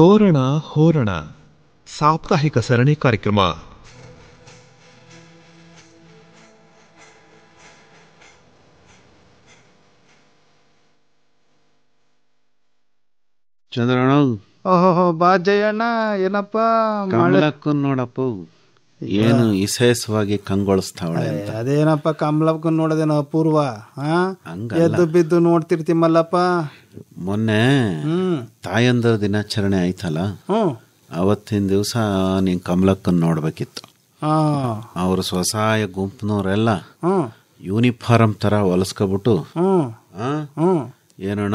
ತೋರಣ ಹೋರಣ ಸಾಪ್ತಾಹಿಕ ಸರಣಿ ಕಾರ್ಯಕ್ರಮ ಚಂದ್ರಣ್ಣ ಓಹೋ ಬಾ ಜಯಣ್ಣ ಏನಪ್ಪ ನೋಡಪ್ಪ ಏನು ವಿಶೇಷವಾಗಿ ಕಂಗೊಳಿಸ್ತಾವಳೆ ಅದೇನಪ್ಪ ಕಮಲಕ್ಕನ್ ನೋಡೋದೇನೋ ಅಪೂರ್ವ ಹಾ ಎದ್ದು ಬಿದ್ದು ನೋಡ್ತಿರ್ತಿ ಮಲ್ಲಪ್ಪ ಮೊನ್ನೆ ತಾಯಂದ್ರ ದಿನಾಚರಣೆ ಆಯ್ತಲ್ಲ ಅವತ್ತಿನ ದಿವಸ ನೀನ್ ಕಮಲಕ್ಕನ್ ನೋಡ್ಬೇಕಿತ್ತು ಅವ್ರ ಸ್ವಸಹಾಯ ಗುಂಪಿನವರೆಲ್ಲ ಯೂನಿಫಾರ್ಮ್ ತರ ಹೊಲಸ್ಕೊಬಿಟ್ಟು ಏನಣ್ಣ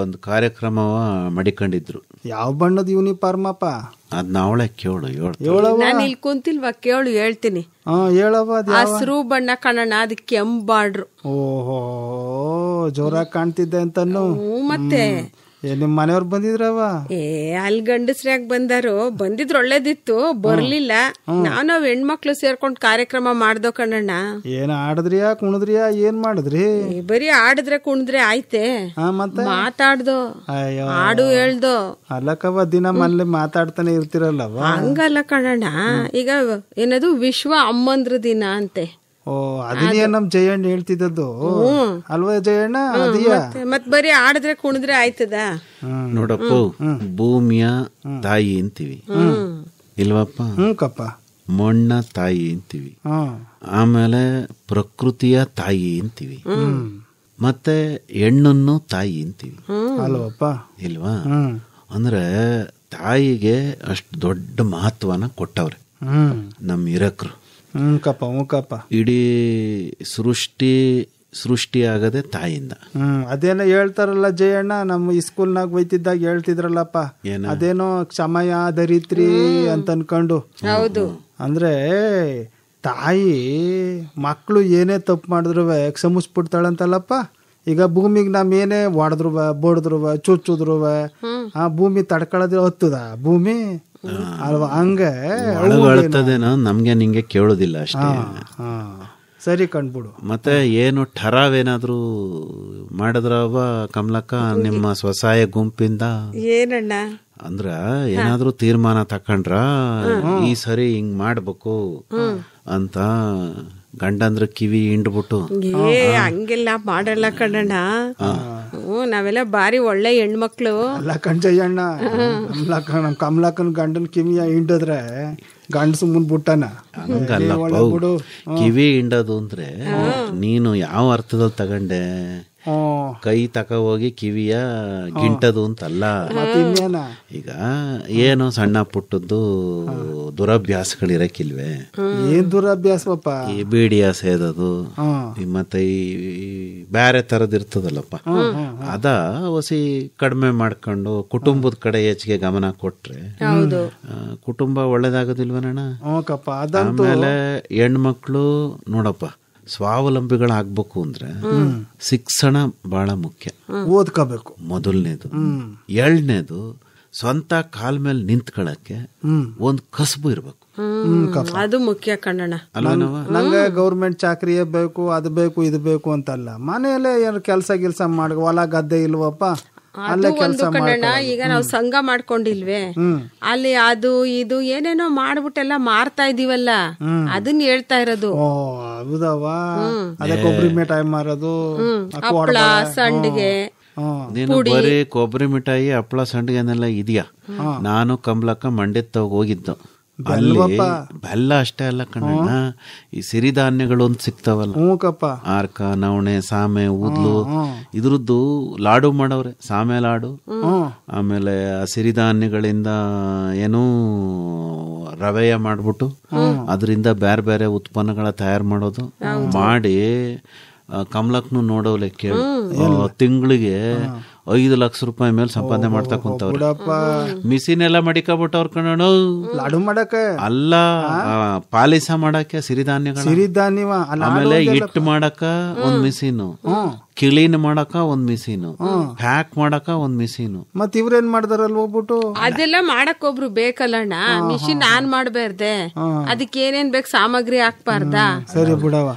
ಒಂದು ಕಾರ್ಯಕ್ರಮ ಮಡಿಕೊಂಡಿದ್ರು ಯಾವ ಬಣ್ಣದ ಯೂನಿಫಾರ್ಮ್ ಅಪ್ಪ ಅದ್ ಅವಳೆ ಕೇಳು ನಾನು ಇಲ್ಲಿ ಕುಂತಿಲ್ವಾ ಕೇಳು ಹೇಳ್ತೀನಿ ಹಸಿರು ಬಣ್ಣ ಕಾಣೋಣ ಅದಕ್ಕೆ ಕೆಂಬಾಡ್ರು ಓಹೋ ಜೋರಾಗಿ ಕಾಣ್ತಿದ್ದೆ ಅಂತ ಮತ್ತೆ ನಿಮ್ಮ ಮನೆಯವ್ರು ಬಂದಿದ್ರವ ಏ ಅಲ್ಲಿ ಗಂಡಸ್ರ್ಯಾಗ ಬಂದಾರು ಬಂದಿದ್ರು ಒಳ್ಳೇದಿತ್ತು ಬರ್ಲಿಲ್ಲ ನಾವ್ ನಾವ್ ಹೆಣ್ಮಕ್ಳು ಸೇರ್ಕೊಂಡ್ ಕಾರ್ಯಕ್ರಮ ಮಾಡ್ದೋ ಕಣ್ಣಣ್ಣ ಏನ್ ಆಡದ್ರಿಯಾ ಕುಣದ್ರಿಯಾ ಏನ್ ಮಾಡಿದ್ರಿ ಬರೀ ಆಡಿದ್ರೆ ಕುಣದ್ರೆ ಆಯ್ತೆ ಮಾತಾಡ್ದು ಹಾಡು ಹೇಳ್ದೋ ಅಲ್ಲಕ್ಕವ ದಿನ ಮನೇಲಿ ಮಾತಾಡ್ತಾನೆ ಇರ್ತಿರಲ್ಲವ ಹಂಗಲ್ಲ ಕಣಣ್ಣ ಈಗ ಏನದು ವಿಶ್ವ ಅಮ್ಮಂದ್ರ ದಿನ ಅಂತೆ ಓ ಅದನ್ನೇ ನಮ್ ಜಯಣ್ಣ ಹೇಳ್ತಿದ್ದದ್ದು ಅಲ್ವಾ ಜಯಣ್ಣ ಅದಿಯ ಮತ್ ಬರೀ ಆಡಿದ್ರೆ ಕುಣಿದ್ರೆ ಆಯ್ತದ ನೋಡಪ್ಪ ಭೂಮಿಯ ತಾಯಿ ಅಂತೀವಿ ಇಲ್ವಪ್ಪ ಕಪ್ಪ ಮಣ್ಣ ತಾಯಿ ಅಂತೀವಿ ಆಮೇಲೆ ಪ್ರಕೃತಿಯ ತಾಯಿ ಅಂತೀವಿ ಮತ್ತೆ ಹೆಣ್ಣನ್ನು ತಾಯಿ ಅಂತೀವಿ ಅಲ್ವಪ್ಪ ಇಲ್ವಾ ಅಂದ್ರೆ ತಾಯಿಗೆ ಅಷ್ಟು ದೊಡ್ಡ ಮಹತ್ವನ ಕೊಟ್ಟವ್ರೆ ನಮ್ಮ ಇರಕ್ರು ಓಂಕಪ್ಪ ಇಡೀ ಸೃಷ್ಟಿ ಸೃಷ್ಟಿಯಾಗದೆ ತಾಯಿಂದ ಹ್ಮ್ ಅದೇನೋ ಹೇಳ್ತಾರಲ್ಲ ಜಯಣ್ಣ ನಮ್ಮ ಈ ಬೈತಿದ್ದಾಗ ಹೋಯ್ತಿದ್ದಾಗ ಹೇಳ್ತಿದ್ರಲ್ಲಪ್ಪ ಅದೇನೋ ಸಮಯ ದರಿತ್ರಿ ಅಂತ ಅನ್ಕೊಂಡು ಹೌದು ಅಂದ್ರೆ ತಾಯಿ ಮಕ್ಕಳು ಏನೇ ತಪ್ಪು ಮಾಡಿದ್ರು ಕ್ಷಮಿಸ್ಬಿಡ್ತಾಳಂತಲ್ಲಪ್ಪ ಈಗ ಭೂಮಿಗೆ ನಮ್ ಏನೇ ಒಡದ್ರುವ ಬೊಡದ್ರುವ ಚುಚ್ಚುದ್ರು ಆ ಭೂಮಿ ತಡ್ಕೊಳ್ಳೋದು ಹತ್ತದ ಭೂಮಿ ಅಲ್ವಾ ಹಂಗ ನಮ್ಗೆ ನಿಂಗೆ ಕೇಳೋದಿಲ್ಲ ಅಷ್ಟೇ ಸರಿ ಕಂಡ್ಬಿಡು ಮತ್ತೆ ಏನು ಏನಾದ್ರೂ ಮಾಡಿದ್ರವ ಕಮಲಕ್ಕ ನಿಮ್ಮ ಸ್ವಸಹಾಯ ಗುಂಪಿಂದ ಏನಣ್ಣ ಅಂದ್ರ ಏನಾದ್ರೂ ತೀರ್ಮಾನ ತಕೊಂಡ್ರ ಈ ಸರಿ ಹಿಂಗ್ ಮಾಡ್ಬೇಕು ಅಂತ ಗಂಡಂದ್ರ ಕಿವಿ ಹಿಂಡ್ಬಿಟ್ಟು ಏ ಹಂಗೆಲ್ಲ ಮಾಡಲ್ಲ ಕಣ್ಣ ನಾವೆಲ್ಲ ಬಾರಿ ಒಳ್ಳೆ ಹೆಣ್ಮಕ್ಳು ಅಲ್ಲ ಕಣ್ಜಯ್ಯಣ್ಣ ಕಮಲಾಕನ್ ಕಮಲಾಕನ್ ಗಂಡನ ಕಿವಿಯ ಹಿಂಡದ್ರೆ ಗಂಡ ಸುಮ್ಮನೆ ಬುಟ್ಟನ ಕಿವಿ ಹಿಂಡದು ಅಂದ್ರೆ ನೀನು ಯಾವ ಅರ್ಥದಲ್ಲಿ ತಗೊಂಡೆ ಕೈ ತಕ ಹೋಗಿ ಕಿವಿಯ ಗಿಂಟದು ಅಂತಲ್ಲ ಈಗ ಏನು ಸಣ್ಣ ಪುಟ್ಟದ್ದು ದುರಭ್ಯಾಸಗಳಿರಕ್ಕಿಲ್ವೇ ಏನ್ ದುರಭ್ಯಾಸಪ್ಪ ಈ ಬೀಡಿಯ ಸೇದದು ಮತ್ತೆ ಈ ಬ್ಯಾರೆ ತರದ್ ಇರ್ತದಲ್ಲಪ್ಪ ಅದ ಹೊಸಿ ಕಡಿಮೆ ಮಾಡ್ಕೊಂಡು ಕುಟುಂಬದ ಕಡೆ ಹೆಚ್ಚಿಗೆ ಗಮನ ಕೊಟ್ರೆ ಕುಟುಂಬ ಒಳ್ಳೇದಾಗೋದಿಲ್ವನಣ್ಣ ಆಮೇಲೆ ಹೆಣ್ಮಕ್ಳು ನೋಡಪ್ಪ ಸ್ವಾವಲಂಬಿಗಳಾಗಬೇಕು ಅಂದ್ರೆ ಶಿಕ್ಷಣ ಬಹಳ ಮುಖ್ಯ ಓದ್ಕೋಬೇಕು ಮೊದಲನೇದು ಎರಡನೇದು ಸ್ವಂತ ಕಾಲ್ ಮೇಲೆ ನಿಂತ್ಕೊಳ್ಳಕ್ಕೆ ಒಂದು ಕಸಬು ಇರಬೇಕು ಅದು ಮುಖ್ಯ ಕಣ್ಣಣ್ಣ ನಂಗೆ ಗೌರ್ಮೆಂಟ್ ಚಾಕ್ರಿಯೇ ಬೇಕು ಅದು ಬೇಕು ಇದು ಬೇಕು ಅಂತಲ್ಲ ಮನೆಯಲ್ಲೇ ಏನು ಕೆಲಸ ಗಿಲ್ಸ ಮಾಡ ಹೊಲ ಗದ್ದೆ ಇಲ್ವಪ್ಪ ಈಗ ನಾವು ಸಂಘ ಮಾಡ್ಕೊಂಡಿಲ್ವೇ ಅಲ್ಲಿ ಅದು ಇದು ಏನೇನೋ ಮಾಡ್ಬಿಟ್ಟೆಲ್ಲ ಮಾರ್ತಾ ಇದೀವಲ್ಲ ಅದನ್ನ ಹೇಳ್ತಾ ಇರೋದು ಹಪ್ಳ ಕೊಬ್ಬರಿ ಮಿಠಾಯಿ ಹಪ್ಳ ಹಪ್ಪಳ ಸಂಡಿಗೆ ಕೊಬ್ಬರಿ ಮಿಠಾಯಿ ಹಪ್ಪಳ ಇದೆಯಾ ನಾನು ಕಂಬ್ಲಕ್ಕ ಮಂಡ್ಯದ ಹೋಗಿದ್ದು ಬೆಲ್ಲ ಅಷ್ಟೇ ಅಲ್ಲ ಕಣ್ಣ ಈ ಸಿರಿಧಾನ್ಯಗಳು ಅಂತ ಸಿಗ್ತಾವಲ್ಲ ಆರ್ಕ ನವಣೆ ಸಾಮೆ ಊದ್ಲು ಇದ್ರದ್ದು ಲಾಡು ಮಾಡವ್ರೆ ಸಾಮೆ ಲಾಡು ಆಮೇಲೆ ಆ ಸಿರಿಧಾನ್ಯಗಳಿಂದ ಏನೂ ರವೆಯ ಮಾಡ್ಬಿಟ್ಟು ಅದರಿಂದ ಬೇರೆ ಬೇರೆ ಉತ್ಪನ್ನಗಳ ತಯಾರು ಮಾಡೋದು ಮಾಡಿ ಕಮಲಕ್ನು ನೋಡವ್ಲೆ ಕೇಳಿ ತಿಂಗಳಿಗೆ ಐದು ಲಕ್ಷ ರೂಪಾಯಿ ಮೇಲೆ ಸಂಪಾದನೆ ಮಾಡ್ತಾ ಕುಂತವ್ರು ಮಿಷಿನ್ ಎಲ್ಲ ಮಡಿಕಬಿಟ್ಟವ್ರ ಅವ್ರ ಲಾಡು ಮಾಡಕ್ಕೆ ಅಲ್ಲ ಪಾಲಿಸ ಮಾಡಕ್ಕೆ ಸಿರಿಧಾನ್ಯಗಳು ಸಿರಿಧಾನ್ಯ ಆಮೇಲೆ ಹಿಟ್ಟು ಮಾಡಕ ಒಂದ್ ಮಿಸಿನ್ ಕ್ಲೀನ್ ಮಾಡಕ ಒಂದ್ ಮಿಷಿನ್ ಪ್ಯಾಕ್ ಮಾಡಕ ಒಂದ್ ಮಿಷಿನ್ ಮತ್ ಇವ್ರೇನ್ ಮಾಡ್ದಾರಲ್ ಹೋಗ್ಬಿಟ್ಟು ಅದೆಲ್ಲ ಮಾಡಕ್ ಒಬ್ರು ಬೇಕಲ್ಲಣ್ಣ ಮಿಷಿನ್ ಆನ್ ಮಾಡಬಾರ್ದೆ ಅದಕ್ಕೆ ಏನೇನ್ ಬೇಕು ಸಾಮಗ್ರಿ ಹಾಕ್ಬಾರ್ದ ಸರಿ ಬಿಡವ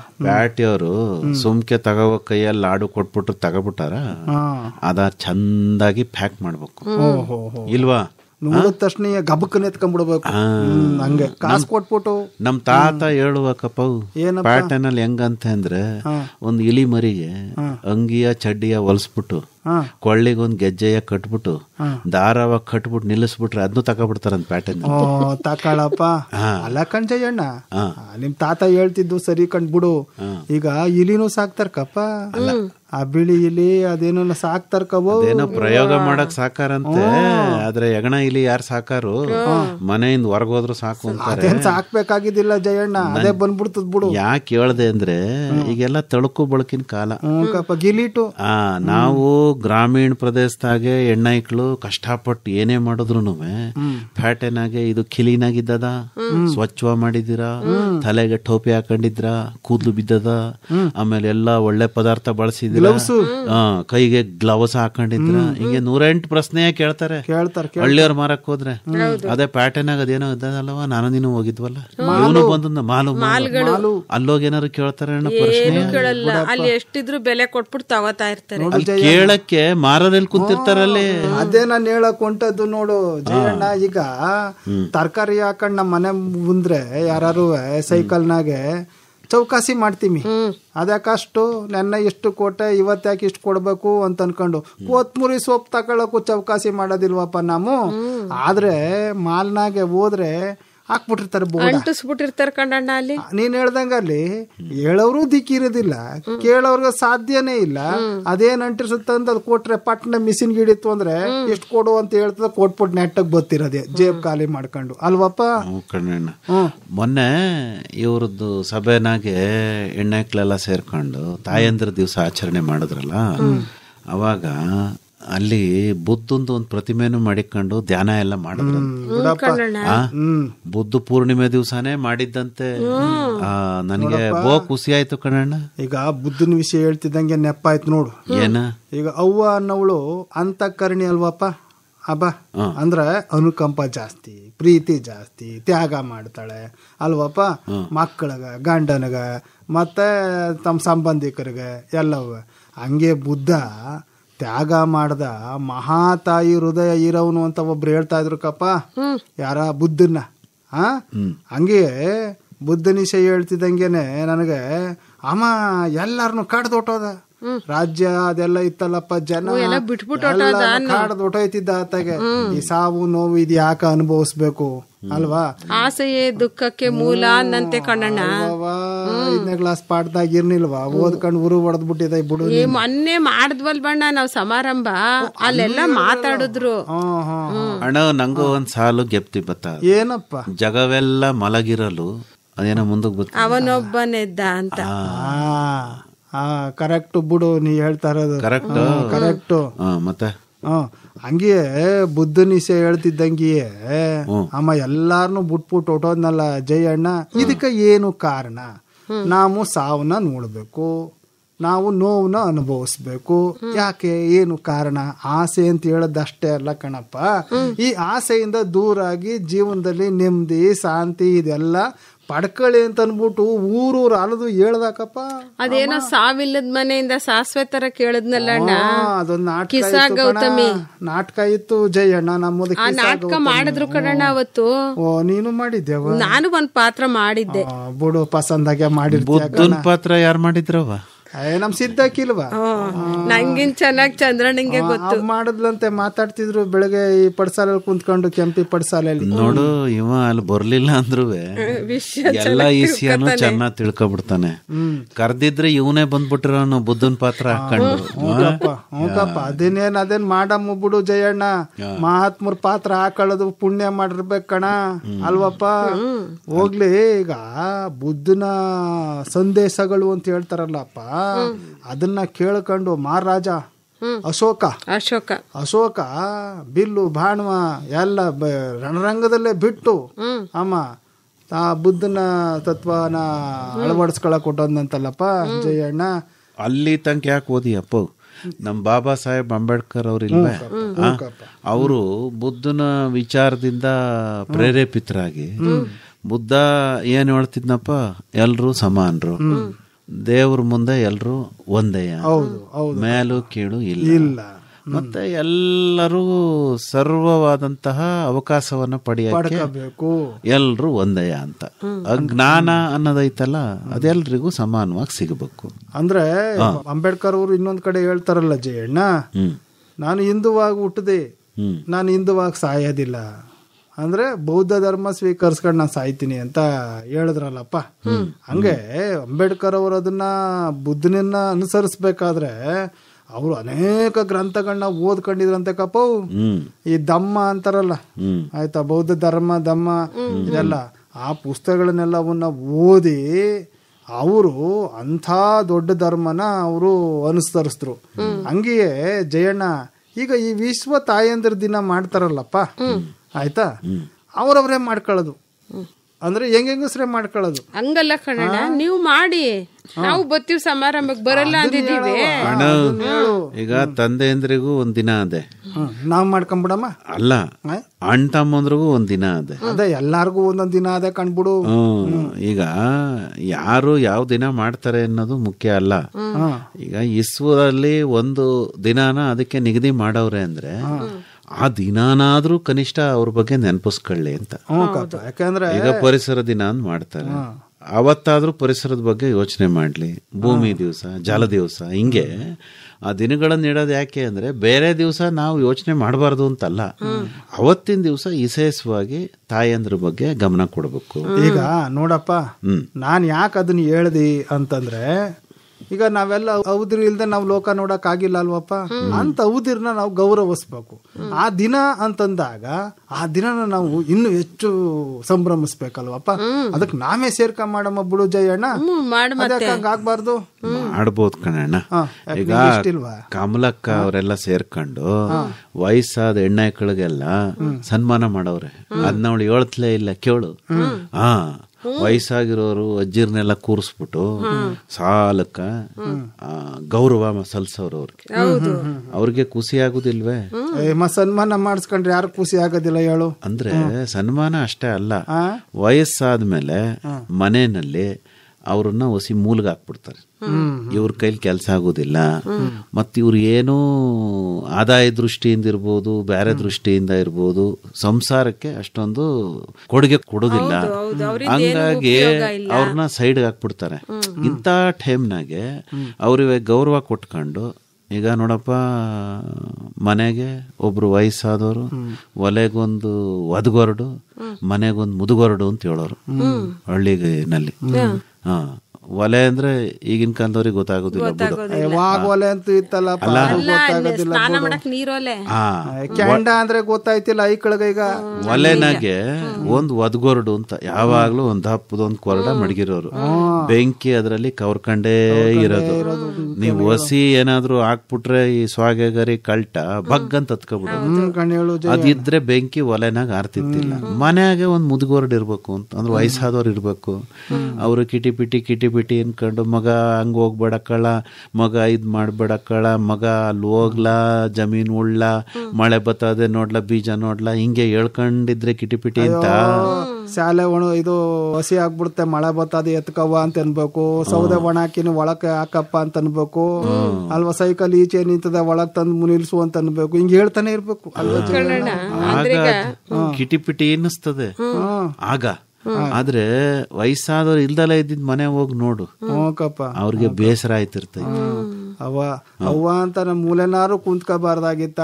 ಅವರು ಸುಮ್ಕೆ ತಗೋ ಕೈಯಲ್ಲಿ ಲಾಡು ಕೊಟ್ಬಿಟ್ಟು ತಗೋಬಿಟ್ಟಾರ ಅದ ಚಂದಾಗಿ ಪ್ಯಾಕ್ ಮಾಡ್ಬೇಕು ಇಲ್ವಾ ನೋಡಿದ ತಕ್ಷಣ ಗಬಕ್ಕನ್ ಎತ್ಕೊಂಡ್ಬಿಡ್ಬೇಕು ಹಂಗೆ ಕಾಸು ಕೊಟ್ಬಿಟ್ಟು ನಮ್ ತಾತ ಹೇಳುವಕಪ್ಪ ಪ್ಯಾಟರ್ನಲ್ಲಿ ಹೆಂಗಂತ ಅಂದ್ರೆ ಒಂದು ಇಲಿ ಮರಿಗೆ ಅಂಗಿಯ ಚಡ್ಡಿಯ ಹೊಲಿಸ್ಬಿಟ್ಟು ಕೊಳ್ಳಿಗೊಂದು ಗೆಜ್ಜೆಯ ಕಟ್ಬಿಟ್ಟು ದಾರವ ಕಟ್ಬಿಟ್ಟು ನಿಲ್ಲಿಸ್ಬಿಟ್ರೆ ಅದನ್ನು ತಗೊಬಿಡ್ತಾರಂತ ಪ್ಯಾಟರ್ನ್ ತಕಳಪ್ಪ ಅಲ್ಲ ಕಣ್ಜಯ್ಯಣ್ಣ ನಿಮ್ ತಾತ ಹೇಳ್ತಿದ್ದು ಸರಿ ಕಂಡ್ಬಿಡು ಈಗ ಇಲಿನೂ ಸಾಕ್ತಾರ ಕಪ್ಪ ಆ ಬಿಳಿ ಇಲಿ ಅದೇನೋ ಸಾಕ್ತಾರ ಏನೋ ಪ್ರಯೋಗ ಮಾಡಕ್ ಸಾಕಾರಂತೆ ಆದ್ರೆ ಯಗಣ ಇಲಿ ಯಾರ್ ಸಾಕಾರು ಮನೆಯಿಂದ ಹೊರಗೋದ್ರು ಸಾಕು ಅಂತಾರೆ ಸಾಕ್ಬೇಕಾಗಿದ್ದಿಲ್ಲ ಜಯಣ್ಣ ಅದೇ ಬಂದ್ಬಿಡ್ತದ್ ಬಿಡು ಯಾಕೆ ಹೇಳ್ದೆ ಅಂದ್ರೆ ಈಗೆಲ್ಲ ತಳುಕು ಬಳಕಿನ ಕಾಲ ಗಿಲಿಟು ಆ ನಾವು ಗ್ರಾಮೀಣ ಪ್ರದೇಶದಾಗೆ ಹೆಣ್ಣೈಕ್ಳು ಕಷ್ಟಪಟ್ಟು ಏನೇ ಮಾಡಿದ್ರು ಆಗಿ ಇದು ಕಿಲೀನಾಗಿದ್ದದ ಸ್ವಚ್ಛ ಮಾಡಿದಿರ ತಲೆಗೆ ಟೋಪಿ ಹಾಕೊಂಡಿದ್ರ ಕೂದಲು ಬಿದ್ದದ ಆಮೇಲೆ ಎಲ್ಲಾ ಒಳ್ಳೆ ಪದಾರ್ಥ ಬಳಸಿದಿರ ಕೈಗೆ ಗ್ಲೌಸ್ ಹಾಕೊಂಡಿದ್ರ ಹಿಂಗೆ ನೂರೆಂಟು ಪ್ರಶ್ನೆ ಕೇಳ್ತಾರೆ ಒಳ್ಳೆಯವ್ರ ಮಾರಕ್ ಹೋದ್ರೆ ಅದೇ ಪ್ಯಾಟೆನಾಗ ಅದೇನೋ ಇದ್ದದಲ್ವ ನಾನು ನೀನು ಹೋಗಿದ್ವಲ್ಲ ಇವನು ಬಂದ ಮಾಲು ಅಲ್ಲೋಗೇನಾರು ಕೇಳ್ತಾರೆ ಪ್ರಶ್ನೆ ಅಲ್ಲಿ ಎಷ್ಟಿದ್ರು ಬೆಲೆ ಕೊಟ್ಬಿಟ್ಟು ತಗೋತಾ ಇರ್ತಾರೆ ಕೇಳಕ್ ಮಾರಕ್ಕೆ ಮಾರಲ್ಲಿ ಕುಂತಿರ್ತಾರಲ್ಲಿ ಅದೇ ನಾನು ಹೇಳಕ್ ಹೊಂಟದ್ದು ನೋಡು ಜಯಣ್ಣ ಈಗ ತರಕಾರಿ ಹಾಕೊಂಡ್ ನಮ್ಮ ಮನೆ ಮುಂದ್ರೆ ಯಾರು ಸೈಕಲ್ನಾಗೆ ಚೌಕಾಸಿ ಮಾಡ್ತೀನಿ ಅದ್ಯಾಕಷ್ಟು ನೆನ್ನೆ ಇಷ್ಟು ಕೊಟ್ಟೆ ಯಾಕೆ ಇಷ್ಟು ಕೊಡಬೇಕು ಅಂತ ಅನ್ಕೊಂಡು ಕೊತ್ಮುರಿ ಸೊಪ್ಪು ತಕೊಳಕು ಚೌಕಾಸಿ ಮಾಡೋದಿಲ್ವಪ್ಪ ನಾವು ಆದ್ರೆ ಮಾಲ್ನಾಗೆ ಹೋದ್ರೆ ಹಾಕ್ಬಿಟ್ಟಿರ್ತಾರೆ ಅಂಟಿಸ್ಬಿಟ್ಟಿರ್ತಾರೆ ಕಣ್ಣಣ್ಣ ಅಲ್ಲಿ ನೀನ್ ಹೇಳ್ದಂಗ ಅಲ್ಲಿ ಹೇಳೋರು ದಿಕ್ಕಿ ಇರೋದಿಲ್ಲ ಕೇಳೋರ್ಗ ಸಾಧ್ಯನೇ ಇಲ್ಲ ಅದೇನ್ ಅಂಟಿರ್ಸುತ್ತ ಅಂತ ಅದು ಕೊಟ್ರೆ ಪಟ್ಟಣ ಮಿಸಿನ್ ಗಿಡಿತ್ತು ಅಂದ್ರೆ ಎಷ್ಟು ಕೊಡು ಅಂತ ಹೇಳ್ತದ ಕೊಟ್ಬಿಟ್ಟು ನೆಟ್ಟಗ್ ಬತ್ತಿರೋದೆ ಜೇಬ್ ಖಾಲಿ ಮಾಡ್ಕೊಂಡು ಅಲ್ವಪ್ಪ ಮೊನ್ನೆ ಇವ್ರದ್ದು ಸಭೆನಾಗೆ ಹೆಣ್ಣೆಕ್ಳೆಲ್ಲ ಸೇರ್ಕೊಂಡು ತಾಯಂದ್ರ ದಿವಸ ಆಚರಣೆ ಮಾಡಿದ್ರಲ್ಲ ಅವಾಗ ಅಲ್ಲಿ ಬುದ್ಧಂದು ಒಂದು ಪ್ರತಿಮೆನು ಮಾಡಿಕೊಂಡು ಧ್ಯಾನ ಎಲ್ಲ ಮಾಡಿದ್ರು ಬುದ್ಧ ಪೂರ್ಣಿಮೆ ದಿವಸನೇ ಮಾಡಿದ್ದಂತೆ ನನಗೆ ಬೋ ಖುಷಿ ಆಯ್ತು ಕಣಣ್ಣ ಈಗ ಬುದ್ಧನ ವಿಷಯ ಹೇಳ್ತಿದ್ದಂಗೆ ನೆಪ ಆಯ್ತು ನೋಡು ಏನ ಈಗ ಅವ್ವ ಅನ್ನವಳು ಕರ್ಣಿ ಅಲ್ವಪ್ಪ ಅಬ್ಬಾ ಅಂದ್ರ ಅನುಕಂಪ ಜಾಸ್ತಿ ಪ್ರೀತಿ ಜಾಸ್ತಿ ತ್ಯಾಗ ಮಾಡ್ತಾಳೆ ಅಲ್ವಪ್ಪ ಮಕ್ಕಳಗ ಗಂಡನಗ ಮತ್ತೆ ತಮ್ಮ ಸಂಬಂಧಿಕರಿಗೆ ಎಲ್ಲವ ಹಂಗೆ ಬುದ್ಧ ತ್ಯಾಗ ಮಾಡ್ದ ಮಹಾತಾಯಿ ಹೃದಯ ಇರೋನು ಅಂತ ಒಬ್ರು ಹೇಳ್ತಾ ಇದ್ರು ಕಪ್ಪ ಯಾರ ಬುದ್ಧನ ಆ ಹಂಗೆ ಬುದ್ಧನಿಶೆ ಹೇಳ್ತಿದ್ದಂಗೆನೆ ನನಗೆ ಅಮ್ಮ ಎಲ್ಲಾರನು ಕಾಡ್ದೊಟ್ಟೋದ ರಾಜ್ಯ ಅದೆಲ್ಲ ಇತ್ತಲ್ಲಪ್ಪ ಜನ ಕಾಡ್ದು ಹೊಟ್ಟೋಯ್ತಿದ್ದ ಆತಗೆ ಈ ಸಾವು ನೋವು ಇದು ಯಾಕೆ ಅನುಭವಿಸ್ಬೇಕು ಅಲ್ವಾ ಆಸೆಯೇ ದುಃಖಕ್ಕೆ ಮೂಲ ಅಂದಂತೆ ಕಣ್ಣಣ್ಣ ಐದನೇ ಕ್ಲಾಸ್ ಪಾಠದಾಗ ಇರ್ನಿಲ್ವಾ ಓದ್ಕೊಂಡು ಉರು ಹೊಡೆದ್ ಬಿಟ್ಟಿದೆ ಬಿಡು ಮೊನ್ನೆ ಮಾಡಿದ್ವಲ್ ಬಣ್ಣ ನಾವ್ ಸಮಾರಂಭ ಅಲ್ಲೆಲ್ಲ ಮಾತಾಡಿದ್ರು ಅಣ್ಣ ನಂಗೂ ಒಂದ್ ಸಾಲು ಗೆಪ್ತಿ ಬತ್ತ ಏನಪ್ಪ ಜಗವೆಲ್ಲ ಮಲಗಿರಲು ಅದೇನೋ ಮುಂದಕ್ಕೆ ಇದ್ದ ಅಂತ ಕರೆಕ್ಟ್ ಬಿಡು ನೀ ಹೇಳ್ತಾ ಇರೋದು ಕರೆಕ್ಟ್ ಕರೆಕ್ಟ್ ಮತ್ತೆ ಹಂಗೆಯೇ ಬುದ್ಧನಿಸೆ ಹೇಳ್ತಿದ್ದಂಗೆಯೇ ಅಮ್ಮ ಎಲ್ಲಾರನು ಬಿಟ್ಬಿಟ್ಟು ಹೊಟ್ಟೋದ್ನಲ್ಲ ಜೈ ಅಣ್ಣ ಇದಕ್ಕೆ ಏನು ಕಾರಣ ನಾವು ಸಾವನ್ನ ನೋಡ್ಬೇಕು ನಾವು ನೋವನ್ನ ಅನುಭವಿಸ್ಬೇಕು ಯಾಕೆ ಏನು ಕಾರಣ ಆಸೆ ಅಂತ ಹೇಳದಷ್ಟೇ ಅಲ್ಲ ಕಣಪ್ಪ ಈ ಆಸೆಯಿಂದ ದೂರಾಗಿ ಜೀವನದಲ್ಲಿ ನೆಮ್ಮದಿ ಶಾಂತಿ ಇದೆಲ್ಲ ಪಡ್ಕಳಿ ಅಂತ ಅನ್ಬಿಟ್ಟು ಊರೂರು ಅಲದು ಹೇಳ್ದಾಕಪ್ಪ ಅದೇನೋ ಸಾವಿಲ್ಲದ ಮನೆಯಿಂದ ಸಾಸ್ವೆ ತರ ಕೇಳದ್ನಲ್ಲ ಅದೊಂದು ನಾಟಕ ಗೌತಮಿ ನಾಟಕ ಇತ್ತು ಜೈ ಅಣ್ಣ ನಮ್ಮದು ನಾಟಕ ಮಾಡಿದ್ರು ಕಣ್ಣ ಅವತ್ತು ಓ ನೀನು ಮಾಡಿದ್ದೆ ನಾನು ಒಂದ್ ಪಾತ್ರ ಮಾಡಿದ್ದೆ ಬುಡು ಪಸಂದಾಗೆ ಮಾಡಿರ್ತೀನಿ ಪಾತ್ರ ಯಾರು ಮಾಡಿದ್ರವ್ವ ನಮ್ ಸಿದ್ದಾಕಿಲ್ವಾ ನಂಗಿನ್ ಚೆನ್ನಾಗಿ ಚಂದ್ರನಿಗೆ ಗೊತ್ತು ಮಾಡಿದ್ಲಂತೆ ಮಾತಾಡ್ತಿದ್ರು ಬೆಳಗ್ಗೆ ಈ ಪಡ್ಸಾಲಲ್ಲಿ ಕುಂತ್ಕೊಂಡು ಕೆಂಪಿ ಪಡ್ಸಾಲಲ್ಲಿ ನೋಡು ಇವ ಅಲ್ಲಿ ಬರ್ಲಿಲ್ಲ ಅಂದ್ರೂ ಎಲ್ಲ ಈಸಿಯನ್ನು ಚೆನ್ನಾಗಿ ತಿಳ್ಕೊಬಿಡ್ತಾನೆ ಕರ್ದಿದ್ರೆ ಇವನೇ ಬಂದ್ಬಿಟ್ಟಿರೋ ಬುದ್ಧನ್ ಪಾತ್ರ ಹಾಕೊಂಡು ಹ್ಞೂಕಪ್ಪ ಅದೇನೇನ್ ಅದೇನ್ ಮಾಡಮ್ಮ ಬಿಡು ಜಯಣ್ಣ ಮಹಾತ್ಮರ್ ಪಾತ್ರ ಹಾಕೊಳ್ಳೋದು ಪುಣ್ಯ ಮಾಡಿರ್ಬೇಕು ಕಣ ಅಲ್ವಪ್ಪ ಹೋಗ್ಲಿ ಈಗ ಬುದ್ಧನ ಸಂದೇಶಗಳು ಅಂತ ಹೇಳ್ತಾರಲ್ಲಪ್ಪಾ ಅದನ್ನ ಕೇಳ್ಕೊಂಡು ಮಹಾರಾಜ ಅಶೋಕ ಅಶೋಕ ಅಶೋಕ ಬಿಲ್ಲು ಭಾಣುವ ಎಲ್ಲ ರಣರಂಗದಲ್ಲೇ ಬಿಟ್ಟು ಅಮ್ಮ ಆ ಬುದ್ಧನ ತತ್ವನ ಅಳವಡಿಸ್ಕೊಳಕ್ ಕೊಟ್ಟದಂತಲ್ಲಪ್ಪ ಜಯಣ್ಣ ಅಲ್ಲಿ ತನಕ ಯಾಕೆ ಓದಿ ಅಪ್ಪ ನಮ್ಮ ಬಾಬಾ ಸಾಹೇಬ್ ಅಂಬೇಡ್ಕರ್ ಇಲ್ಲ ಅವರು ಬುದ್ಧನ ವಿಚಾರದಿಂದ ಪ್ರೇರೇಪಿತರಾಗಿ ಬುದ್ಧ ಏನು ಹೇಳ್ತಿದ್ನಪ್ಪ ಎಲ್ಲರೂ ಸಮಾನರು ದೇವ್ರ ಮುಂದೆ ಎಲ್ಲರೂ ಒಂದೇ ಮೇಲು ಕೀಳು ಇಲ್ಲ ಮತ್ತೆ ಎಲ್ಲರೂ ಸರ್ವವಾದಂತಹ ಅವಕಾಶವನ್ನ ಪಡೆಯಬೇಕು ಎಲ್ರು ಒಂದಯ ಅಂತ ಜ್ಞಾನ ಅನ್ನೋದೈತಲ್ಲ ಅದೆಲ್ರಿಗೂ ಸಮಾನವಾಗಿ ಸಿಗಬೇಕು ಅಂದ್ರೆ ಅಂಬೇಡ್ಕರ್ ಅವರು ಇನ್ನೊಂದ್ ಕಡೆ ಹೇಳ್ತಾರಲ್ಲ ಜಯಣ್ಣ ನಾನು ಹಿಂದುವಾಗಿ ಹುಟ್ಟದೆ ನಾನು ಹಿಂದುವಾಗಿ ಸಾಯೋದಿಲ್ಲ ಅಂದ್ರೆ ಬೌದ್ಧ ಧರ್ಮ ಸ್ವೀಕರಿಸ್ಕೊಂಡು ನಾನು ಸಾಯ್ತೀನಿ ಅಂತ ಹೇಳಿದ್ರಲ್ಲಪ್ಪ ಹಂಗೆ ಅಂಬೇಡ್ಕರ್ ಅವರು ಅದನ್ನ ಬುದ್ಧನನ್ನ ಅನುಸರಿಸ್ಬೇಕಾದ್ರೆ ಅವರು ಅನೇಕ ಗ್ರಂಥಗಳನ್ನ ಓದ್ಕೊಂಡಿದ್ರಂತೆ ಕಪ್ಪ ಈ ದಮ್ಮ ಅಂತಾರಲ್ಲ ಆಯ್ತಾ ಬೌದ್ಧ ಧರ್ಮ ದಮ್ಮ ಇದೆಲ್ಲ ಆ ಪುಸ್ತಕಗಳನ್ನೆಲ್ಲವನ್ನ ಓದಿ ಅವರು ಅಂಥ ದೊಡ್ಡ ಧರ್ಮನ ಅವರು ಅನುಸರಿಸಿದ್ರು ಹಂಗೆಯೇ ಜಯಣ್ಣ ಈಗ ಈ ವಿಶ್ವ ತಾಯಂದ್ರ ದಿನ ಮಾಡ್ತಾರಲ್ಲಪ್ಪ ಆಯ್ತಾ ಅವರವರೇ ಮಾಡ್ಕೊಳ್ಳೋದು ಅಂದ್ರೆ ಹೆಂಗಸ್ರೆ ಮಾಡ್ಕೊಳ್ಳೋದು ಹಂಗಲ್ಲ ಕಣಣ್ಣ ನೀವು ಮಾಡಿ ನಾವು ಬರ್ತೀವಿ ಸಮಾರಂಭಕ್ಕೆ ಬರಲ್ಲ ಅಂದಿದ್ದೀವಿ ಈಗ ತಂದೆಯಂದ್ರಿಗೂ ಒಂದ್ ದಿನ ಅದೇ ನಾವ್ ಮಾಡ್ಕೊಂಬಿಡಮ್ಮ ಅಲ್ಲ ಅಣ್ಣ ತಮ್ಮಂದ್ರಿಗೂ ಒಂದ್ ದಿನ ಅದೇ ಅದೇ ಎಲ್ಲಾರ್ಗು ಒಂದೊಂದ್ ದಿನ ಅದೇ ಕಂಡ್ಬಿಡು ಈಗ ಯಾರು ಯಾವ ದಿನ ಮಾಡ್ತಾರೆ ಅನ್ನೋದು ಮುಖ್ಯ ಅಲ್ಲ ಈಗ ಇಸ್ರೋದಲ್ಲಿ ಒಂದು ದಿನಾನ ಅದಕ್ಕೆ ನಿಗದಿ ಮಾಡವ್ರೆ ಅಂದ್ರೆ ಆ ದಿನಾನಾದ್ರೂ ಕನಿಷ್ಠ ಅವ್ರ ಬಗ್ಗೆ ನೆನಪಿಸ್ಕೊಳ್ಳಿ ಅಂತ ಯಾಕಂದ್ರೆ ಈಗ ಪರಿಸರ ದಿನ ಅಂತ ಮಾಡ್ತಾರೆ ಅವತ್ತಾದ್ರೂ ಪರಿಸರದ ಬಗ್ಗೆ ಯೋಚನೆ ಮಾಡ್ಲಿ ಭೂಮಿ ದಿವಸ ಜಲ ದಿವಸ ಹಿಂಗೆ ಆ ದಿನಗಳನ್ನ ಇಡೋದು ಯಾಕೆ ಅಂದ್ರೆ ಬೇರೆ ದಿವಸ ನಾವು ಯೋಚನೆ ಮಾಡಬಾರ್ದು ಅಂತಲ್ಲ ಅವತ್ತಿನ ದಿವಸ ವಿಶೇಷವಾಗಿ ತಾಯಂದ್ರ ಬಗ್ಗೆ ಗಮನ ಕೊಡಬೇಕು ಈಗ ನೋಡಪ್ಪ ನಾನು ಯಾಕೆ ಅದನ್ನ ಹೇಳ್ದಿ ಅಂತಂದ್ರೆ ಈಗ ನಾವೆಲ್ಲ ಅವಧಿರ್ ಇಲ್ದೆ ನಾವು ಲೋಕ ನೋಡಕ್ ಆಗಿಲ್ಲ ಅಲ್ವಪ್ಪ ಅಂತ ಔದಿರ್ನ ನಾವು ಗೌರವಿಸ್ಬೇಕು ಆ ದಿನ ಅಂತಂದಾಗ ಆ ದಿನನ ನಾವು ಇನ್ನು ಹೆಚ್ಚು ಸಂಭ್ರಮಿಸ್ಬೇಕಲ್ವಪ್ಪ ಅದಕ್ಕೆ ನಾವೇ ಸೇರ್ಕ ಮಾಡಮ್ಮ ಬುಡು ಜಯಣ್ಣ ಆಗ್ಬಾರ್ದು ಮಾಡ್ಬೋದು ಕಣಣ್ಣ ಈಗ ಕಮಲಕ್ಕ ಅವರೆಲ್ಲ ಸೇರ್ಕೊಂಡು ವಯಸ್ಸಾದ ಹೆಣ್ಣೆಕ್ಕಳಿಗೆಲ್ಲ ಸನ್ಮಾನ ಮಾಡವ್ರೆ ಅದ್ ನೋಡಿ ಹೇಳ್ತಲೇ ಇಲ್ಲ ಕೇಳು ಹಾ ವಯಸ್ಸಾಗಿರೋರು ಅಜ್ಜಿರ್ನೆಲ್ಲ ಕೂರಿಸ್ಬಿಟ್ಟು ಸಾಲಕ್ಕ ಗೌರವ ಸಲ್ಸೋರು ಅವ್ರಿಗೆ ಅವ್ರಿಗೆ ಖುಷಿ ಆಗುದಿಲ್ವೇ ಸನ್ಮಾನ ಮಾಡಿಸ್ಕೊಂಡ್ರೆ ಯಾರು ಖುಷಿ ಆಗೋದಿಲ್ಲ ಹೇಳು ಅಂದ್ರೆ ಸನ್ಮಾನ ಅಷ್ಟೇ ಅಲ್ಲ ವಯಸ್ಸಾದ್ಮೇಲೆ ಮನೆಯಲ್ಲಿ ಅವ್ರನ್ನ ಒಸಿ ಮೂಲಗ ಹಾಕ್ಬಿಡ್ತಾರೆ ಇವ್ರ ಕೈಲಿ ಕೆಲಸ ಆಗೋದಿಲ್ಲ ಮತ್ತು ಇವ್ರು ಏನೋ ಆದಾಯ ದೃಷ್ಟಿಯಿಂದ ಇರ್ಬೋದು ಬೇರೆ ದೃಷ್ಟಿಯಿಂದ ಇರ್ಬೋದು ಸಂಸಾರಕ್ಕೆ ಅಷ್ಟೊಂದು ಕೊಡುಗೆ ಕೊಡೋದಿಲ್ಲ ಹಂಗಾಗಿ ಅವ್ರನ್ನ ಸೈಡ್ಗೆ ಹಾಕ್ಬಿಡ್ತಾರೆ ಇಂಥ ಟೈಮ್ನಾಗೆ ಅವ್ರಿಗೆ ಗೌರವ ಕೊಟ್ಕೊಂಡು ಈಗ ನೋಡಪ್ಪ ಮನೆಗೆ ಒಬ್ರು ವಯಸ್ಸಾದವರು ಒಲೆಗೊಂದು ಒದಗೊರಡು ಮನೆಗೊಂದು ಮುದುಗೊರಡು ಅಂತ ಹೇಳೋರು ನಲ್ಲಿ うん。ಒಲೆ ಅಂದ್ರೆ ಈಗಿನ ಕಾಲದವ್ರಿಗೆ ಗೊತ್ತಾಗೋದಿಲ್ಲ ಒಲೆ ಅಂದ್ರೆ ಗೊತ್ತಾಯ್ತಿಲ್ಲ ಈ ಕಳಗ ಈಗ ಒಲೆನಾಗೆ ಒಂದ್ ಒದ್ಗೊರಡು ಅಂತ ಯಾವಾಗ್ಲೂ ಒಂದ್ ಹಪ್ಪದ ಒಂದ್ ಕೊರಡ ಮಡಗಿರೋರು ಬೆಂಕಿ ಅದ್ರಲ್ಲಿ ಕವರ್ಕಂಡೇ ಇರೋದು ನೀವು ಹೊಸಿ ಏನಾದ್ರೂ ಹಾಕ್ಬಿಟ್ರೆ ಈ ಸ್ವಾಗರಿ ಕಲ್ಟ ಬಗ್ ಅಂತ ಹತ್ಕೊಬಿಡೋದು ಅದಿದ್ರೆ ಬೆಂಕಿ ಒಲೆನಾಗ ಆರ್ತಿತ್ತಿಲ್ಲ ಮನೆಯಾಗೆ ಒಂದ್ ಮುದ್ಗೊರ್ಡ್ ಇರ್ಬೇಕು ಅಂತ ಅಂದ್ರೆ ವಯಸ್ಸಾದವ್ರು ಇರ್ಬೇಕು ಅವರು ಕಿಟಿ ಪಿಟಿ ಕಿಟಿ ಬಿಟ್ಟು ಅನ್ಕೊಂಡು ಮಗ ಹಂಗೆ ಹೋಗ್ಬೇಡಕ್ಕಳ ಮಗ ಇದು ಮಾಡ್ಬೇಡಕ್ಕಳ ಮಗ ಅಲ್ಲಿ ಹೋಗ್ಲಾ ಜಮೀನು ಉಳ್ಳ ಮಳೆ ಬತ್ತದೆ ನೋಡ್ಲಾ ಬೀಜ ನೋಡ್ಲಾ ಹಿಂಗೆ ಹೇಳ್ಕೊಂಡಿದ್ರೆ ಕಿಟಿಪಿಟಿ ಅಂತ ಶಾಲೆ ಒಣ ಇದು ಹಸಿ ಆಗ್ಬಿಡುತ್ತೆ ಮಳೆ ಬತ್ತದೆ ಎತ್ಕವ್ವ ಅಂತ ಅನ್ಬೇಕು ಸೌದೆ ಒಣ ಹಾಕಿನ ಒಳಕ್ಕೆ ಹಾಕಪ್ಪ ಅಂತ ಅನ್ಬೇಕು ಅಲ್ವಾ ಸೈಕಲ್ ಈಚೆ ನಿಂತದ ಒಳಗ್ ತಂದು ಮುನಿಲ್ಸು ಅಂತ ಅನ್ಬೇಕು ಹಿಂಗ್ ಹೇಳ್ತಾನೆ ಇರ್ಬೇಕು ಕಿಟಿಪಿಟಿ ಎನ್ನಿಸ್ತದೆ ಆಗ ಆದ್ರೆ ವಯಸ್ಸಾದವ್ರು ಇಲ್ದಲ್ಲ ಇದ್ದಿದ್ ಮನೆ ಹೋಗಿ ನೋಡು ಅವ್ರಿಗೆ ಬೇಸರ ಆಯ್ತಿರ್ತೈತಿ ಅವ ಅವ್ವ ಅಂತ ನಮ್ಮ ಮೂಲೆನಾರು ಕುಂತ್ಕೋಬಾರ್ದಾಗಿತ್ತ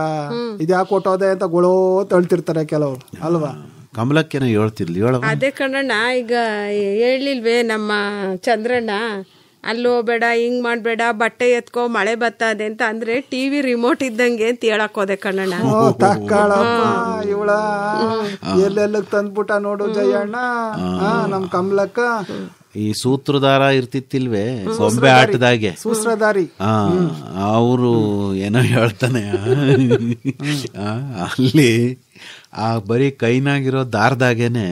ಇದ್ಯಾಕೆ ಕೊಟ್ಟೋದೆ ಅಂತ ಗೊಳೋ ತಳ್ತಿರ್ತಾರೆ ಕೆಲವ್ರು ಅಲ್ವಾ ಕಮಲಕ್ಕೇನ ಹೇಳ್ತಿರ್ಲಿ ಅದೇ ಕಣ್ಣಣ್ಣ ಈಗ ಹೇಳಿಲ್ವೇ ನಮ್ಮ ಚಂದ್ರಣ್ಣ ಅಲ್ಲೋ ಬೇಡ ಹಿಂಗೆ ಮಾಡಬೇಡ ಬಟ್ಟೆ ಎತ್ಕೋ ಮಳೆ ಬತ್ತದೆ ಅಂತ ಅಂದರೆ ಟಿ ರಿಮೋಟ್ ಇದ್ದಂಗೆ ಅಂತ ಹೇಳಕ್ ಹೋದೆ ಕಣ್ಣಣ್ಣ ಇವಳ ಎಲ್ಲೆಲ್ಲ ತಂದ್ಬಿಟ್ಟ ನೋಡು ಜಯಣ್ಣ ನಮ್ಮ ಕಮಲಕ್ಕ ಈ ಸೂತ್ರಧಾರ ಇರ್ತಿತ್ತಿಲ್ವೇ ಸೊಂಬೆ ಆಟದಾಗೆ ಸೂತ್ರಧಾರಿ ಅವರು ಏನೋ ಹೇಳ್ತಾನೆ ಅಲ್ಲಿ ಆ ಬರೀ ಕೈನಾಗಿರೋ ದಾರದಾಗೇನೆ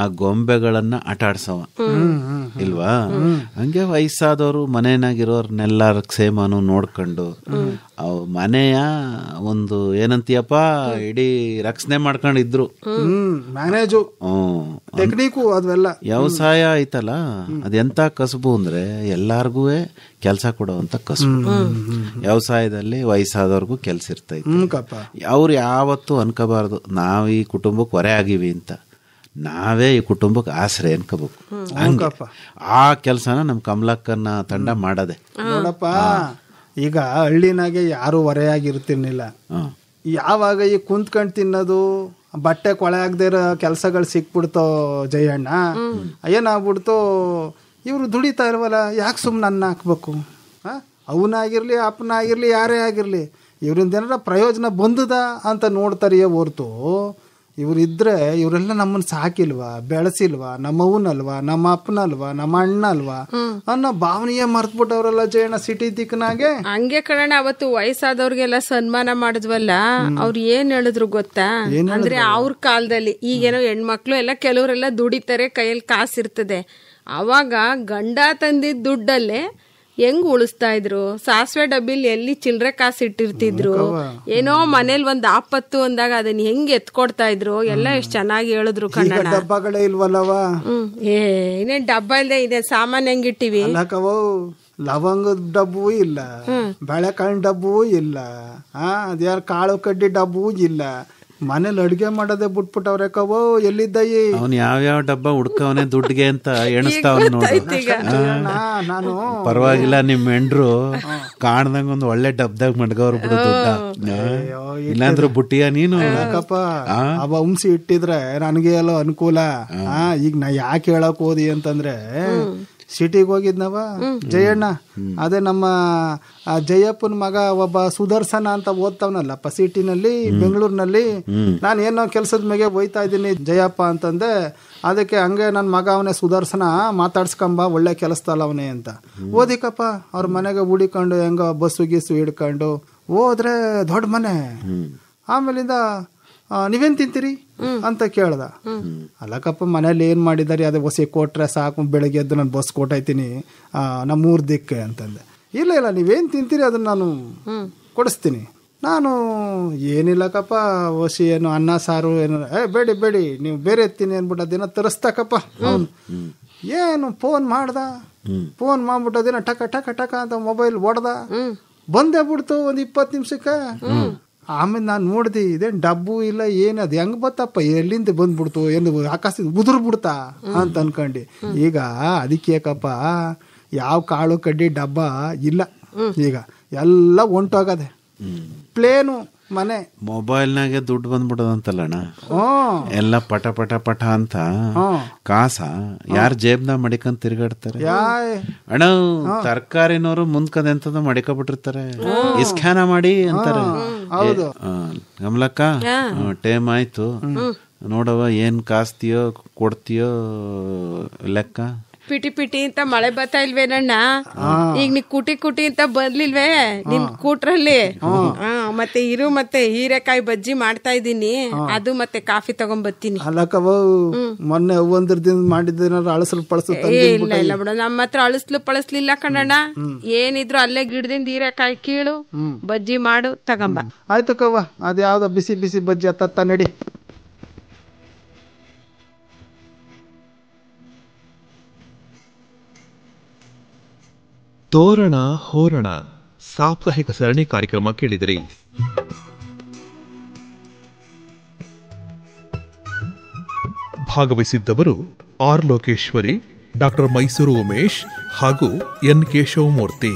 ಆ ಗೊಂಬೆಗಳನ್ನ ಆಟಾಡ್ಸವ ಇಲ್ವಾ ಹಂಗೆ ವಯಸ್ಸಾದವರು ಮನೇನಾಗಿರೋರ್ನೆಲ್ಲ ಕ್ಷೇಮನು ನೋಡ್ಕೊಂಡು ಅವ್ ಮನೆಯ ಒಂದು ಏನಂತೀಯಪ್ಪ ಇಡೀ ರಕ್ಷಣೆ ಮಾಡ್ಕೊಂಡಿದ್ರು ವ್ಯವಸಾಯ ಐತಲ್ಲ ಅದೆಂತ ಕಸಬು ಅಂದ್ರೆ ಎಲ್ಲಾರ್ಗೂ ಕೆಲಸ ಕೊಡುವಂತ ಕಸಬು ವ್ಯವಸಾಯದಲ್ಲಿ ವಯಸ್ಸಾದವ್ರಿಗೂ ಕೆಲ್ಸ ಇರ್ತೈತಿ ಅವ್ರು ಯಾವತ್ತು ಅನ್ಕೋಬಾರ್ದು ನಾವು ಈ ಕುಟುಂಬಕ್ಕೆ ಹೊರೆ ಆಗೀವಿ ಅಂತ ನಾವೇ ಈ ಕುಟುಂಬಕ್ಕೆ ಆಸರೆ ಅನ್ಕೋಬೇಕು ಹಂಗಪ್ಪ ಆ ಕೆಲಸನ ನಮ್ಮ ಕಮಲಕ್ಕನ ತಂಡ ಮಾಡದೆ ನೋಡಪ್ಪ ಈಗ ಹಳ್ಳಿನಾಗೆ ಯಾರು ಹೊರೆಯಾಗಿರ್ತಿರ್ಲಿಲ್ಲ ಯಾವಾಗ ಈ ಕುಂತ್ಕೊಂಡು ತಿನ್ನೋದು ಬಟ್ಟೆ ಕೊಳೆ ಇರೋ ಕೆಲಸಗಳು ಸಿಕ್ಬಿಡ್ತೋ ಜಯಣ್ಣ ಏನಾಗ್ಬಿಡ್ತು ಇವರು ದುಡಿತಾ ಇರ್ವಲ್ಲ ಯಾಕೆ ಸುಮ್ಮನೆ ಅನ್ನ ಹಾಕ್ಬೇಕು ಹಾಂ ಅವನಾಗಿರಲಿ ಅಪ್ಪನಾಗಿರಲಿ ಯಾರೇ ಆಗಿರಲಿ ಇವರಿಂದ ಏನಾರ ಪ್ರಯೋಜನ ಬಂದದ ಅಂತ ನೋಡ್ತಾರೆಯೇ ಹೊರ್ತು ಇವರಿದ್ದರೆ ಇವರೆಲ್ಲ ನಮ್ಮನ್ನ ಸಾಕಿಲ್ವಾ ಬೆಳೆಸಿಲ್ವಾ ನಮ್ಮವನಲ್ವಾ ನಮ್ಮ ಅಪ್ಪನಲ್ವಾ ನಮ್ಮ ಅಣ್ಣಲ್ವಾ ಅನ್ನೋ ಭಾವನೆಯೇ ಮರ್ತ್ಬಿಟ್ಟವ್ರಲ್ಲ ಜಯಣ್ಣ ಸಿಟಿ ದಿಕ್ಕನಾಗೆ ಹಂಗೆ ಕಣ ಅವತ್ತು ವಯಸ್ಸಾದವ್ರಿಗೆಲ್ಲ ಸನ್ಮಾನ ಮಾಡಿದ್ವಲ್ಲ ಅವ್ರು ಏನ್ ಹೇಳಿದ್ರು ಗೊತ್ತಾ ಅಂದ್ರೆ ಅವ್ರ ಕಾಲದಲ್ಲಿ ಈಗೇನೋ ಹೆಣ್ಮಕ್ಳು ಎಲ್ಲ ಕೆಲವರೆಲ್ಲ ದುಡಿತಾರೆ ಕೈಯಲ್ಲಿ ಕಾಸಿರ್ತದೆ ಅವಾಗ ಗಂಡ ತಂದಿದ್ದ ದುಡ್ಡಲ್ಲೇ ಹೆಂಗ್ ಉಳಿಸ್ತಾ ಇದ್ರು ಸಾಸಿವೆ ಡಬ್ಬಿಲ್ ಎಲ್ಲಿ ಚಿಲ್ರೆ ಕಾಸು ಇಟ್ಟಿರ್ತಿದ್ರು ಏನೋ ಮನೇಲಿ ಒಂದ್ ಆಪತ್ತು ಅಂದಾಗ ಅದನ್ನ ಹೆಂಗ್ ಎತ್ಕೊಡ್ತಾ ಇದ್ರು ಎಲ್ಲ ಎಷ್ಟ್ ಚೆನ್ನಾಗಿ ಹೇಳಿದ್ರು ಕನ್ನಡ ಡಬ್ಬಗಳೇ ಇಲ್ವಲ್ಲವ ಏ ಇನ್ನೇನ್ ಡಬ್ಬ ಇಲ್ದೆ ಇದೆ ಸಾಮಾನ್ ಹೆಂಗಿಟ್ಟಿವಿ ಲವಂಗ ಡಬ್ಬು ಇಲ್ಲ ಬೆಳೆಕಾಯಿ ಡಬ್ಬು ಇಲ್ಲ ಆ ಅದ್ಯಾರ ಕಾಳು ಕಡ್ಡಿ ಡಬ್ಬು ಇಲ್ಲ ಮನೇಲಿ ಅಡುಗೆ ಮಾಡೋದೇ ಬಿಟ್ಬಿಟ್ಟು ಓ ಕವೋ ಎಲ್ಲಿದ್ದ ಯಾವ ಯಾವ ಡಬ್ಬ ಹುಡ್ಕವನೆ ದುಡ್ಡಿಗೆ ಅಂತ ಎಣಿಸ್ತಾವ್ ನಾನು ಪರವಾಗಿಲ್ಲ ನಿಮ್ ಹೆಂಡ್ರು ಕಾಣ್ದಂಗ ಒಂದು ಒಳ್ಳೆ ಡಬ್ದಾಗ ಮಡ್ಗವ್ರು ಬಿಡು ದುಡ್ಡ ಇಲ್ಲಾಂದ್ರೆ ಬುಟ್ಟಿಯ ನೀನು ಯಾಕಪ್ಪ ಅವ ಹುಂಸಿ ಇಟ್ಟಿದ್ರೆ ನನಗೆ ಎಲ್ಲ ಅನುಕೂಲ ಈಗ ನಾ ಯಾಕೆ ಹೇಳಕ್ ಹೋದಿ ಅಂತಂದ್ರೆ ಸಿಟಿಗೆ ಹೋಗಿದ್ನವ ಜಯಣ್ಣ ಅದೇ ನಮ್ಮ ಜಯಪ್ಪನ ಮಗ ಒಬ್ಬ ಸುದರ್ಶನ ಅಂತ ಓದ್ತಾವನಲ್ಲಪ್ಪ ಸಿಟಿನಲ್ಲಿ ಬೆಂಗಳೂರಿನಲ್ಲಿ ನಾನು ಏನೋ ಕೆಲಸದ ಮೇಲೆ ಹೋಯ್ತಾ ಇದ್ದೀನಿ ಜಯಪ್ಪ ಅಂತಂದೆ ಅದಕ್ಕೆ ಹಂಗೆ ನನ್ನ ಮಗ ಅವನೇ ಸುದರ್ಶನ ಮಾತಾಡ್ಸ್ಕೊಂಬ ಒಳ್ಳೆ ಕೆಲಸದಲ್ಲ ಅವನೇ ಅಂತ ಓದಿಕಪ್ಪ ಅವ್ರ ಮನೆಗೆ ಹುಡಿಕೊಂಡು ಹೆಂಗೋ ಬಸ್ಸು ಗೀಸು ಹಿಡ್ಕೊಂಡು ಹೋದ್ರೆ ದೊಡ್ಡ ಮನೆ ಆಮೇಲಿಂದ ನೀವೇನ್ ತಿಂತೀರಿ ಅಂತ ಕೇಳ್ದ ಅಲ್ಲಕ್ಕಪ್ಪ ಮನೇಲಿ ಏನು ಮಾಡಿದಾರೆ ಅದೇ ಹೊಸ ಕೊಟ್ರೆ ಸಾಕು ಬೆಳಗ್ಗೆ ಎದ್ದು ನಾನು ಬಸ್ ಕೊಟ್ಟಾಯ್ತೀನಿ ನಮ್ಮ ಊರ್ ದಿಕ್ಕೆ ಅಂತಂದೆ ಇಲ್ಲ ಇಲ್ಲ ನೀವೇನು ತಿಂತೀರಿ ಅದನ್ನ ನಾನು ಕೊಡಿಸ್ತೀನಿ ನಾನು ಏನಿಲ್ಲಕ್ಕಪ್ಪ ಓಸಿ ಏನು ಅನ್ನ ಸಾರು ಏನು ಏ ಬೇಡಿ ಬೇಡಿ ನೀವು ಬೇರೆ ಎತ್ತೀನಿ ಅಂದ್ಬಿಟ್ಟು ದಿನ ತರಿಸ್ತಕ್ಕಪ್ಪ ಅವನು ಏನು ಫೋನ್ ಮಾಡ್ದ ಫೋನ್ ಮಾಡ್ಬಿಟ್ಟು ದಿನ ಟಕ ಟಕ ಟಕ ಅಂತ ಮೊಬೈಲ್ ಒಡ್ದ ಬಂದೇ ಬಿಡ್ತು ಒಂದು ಇಪ್ಪತ್ತು ನಿಮಿಷಕ್ಕೆ ಆಮೇಲೆ ನಾನು ನೋಡ್ದೆ ಇದೇನು ಡಬ್ಬು ಇಲ್ಲ ಏನು ಅದು ಹೆಂಗೆ ಬತ್ತಪ್ಪ ಎಲ್ಲಿಂದ ಬಂದ್ಬಿಡ್ತು ಎಂದು ಆಕಾಶದಿಂದ ಉದುರು ಬಿಡ್ತಾ ಅಂತ ಅನ್ಕಂಡು ಈಗ ಅದಕ್ಕೆ ಯಾಕಪ್ಪ ಯಾವ ಕಾಳು ಕಡ್ಡಿ ಡಬ್ಬ ಇಲ್ಲ ಈಗ ಎಲ್ಲ ಒಂಟೋಗದೆ ಪ್ಲೇನು ಮನೆ ಮೊಬೈಲ್ನಾಗೆ ದುಡ್ಡು ಬಂದ್ಬಿಡದಂತಲ್ಲ ಎಲ್ಲ ಪಟ ಪಟ ಪಟ ಅಂತ ಕಾಸ ಯಾರ ಜೇಬ್ನ ಮಡಿಕೊಂಡ್ ತಿರ್ಗಾಡ್ತಾರೆ ಅಣ್ಣ ತರಕಾರಿನವರು ಮುಂದ್ಕದ ಮಡಿಕ ಬಿಟ್ಟಿರ್ತಾರೆ ಇಸ್ಕ್ಯಾನ ಮಾಡಿ ಅಂತಾರೆ ಟೈಮ್ ಟೇಮ್ ಆಯ್ತು ನೋಡವ ಏನ್ ಕಾಸ್ತಿಯೋ ಕೊಡ್ತೀಯೋ ಲೆಕ್ಕ ಪಿಟಿ ಪಿಟಿ ಅಂತ ಮಳೆ ಬರ್ತಾ ಇಲ್ವೇನಣ್ಣ ಈಗ ನೀ ಕುಟಿ ಕುಟಿ ಅಂತ ಬರ್ಲಿಲ್ವೇ ನಿನ್ ಕೂಟ್ರಲ್ಲಿ ಮತ್ತೆ ಇರು ಮತ್ತೆ ಹೀರೆಕಾಯಿ ಬಜ್ಜಿ ಮಾಡ್ತಾ ಇದೀನಿ ಅದು ಮತ್ತೆ ಕಾಫಿ ತಗೊಂಡ್ಬರ್ತೀನಿ ಮೊನ್ನೆ ಒಂದ್ರ ದಿನ ಅಳಸಲು ಪಳಸ ಇಲ್ಲ ಇಲ್ಲ ಬಿಡ ನಮ್ಮ ಹತ್ರ ಅಳಸ್ಲು ಪಳಸ್ಲಿಲ್ಲ ಕಣ್ಣಣ್ಣ ಏನಿದ್ರು ಅಲ್ಲೇ ಗಿಡದಿಂದ ಹೀರೆಕಾಯಿ ಕೀಳು ಬಜ್ಜಿ ಮಾಡು ತಗೊಂಬ ಕವ್ವ ಅದ್ಯಾವ್ದ ಬಿಸಿ ಬಿಸಿ ಬಜ್ಜಿ ಅತ್ತ ನಡಿ ತೋರಣ ಹೋರಣ ಸಾಪ್ತಾಹಿಕ ಸರಣಿ ಕಾರ್ಯಕ್ರಮ ಕೇಳಿದಿರಿ ಭಾಗವಹಿಸಿದ್ದವರು ಆರ್ ಲೋಕೇಶ್ವರಿ ಡಾಕ್ಟರ್ ಮೈಸೂರು ಉಮೇಶ್ ಹಾಗೂ ಎನ್ ಕೇಶವಮೂರ್ತಿ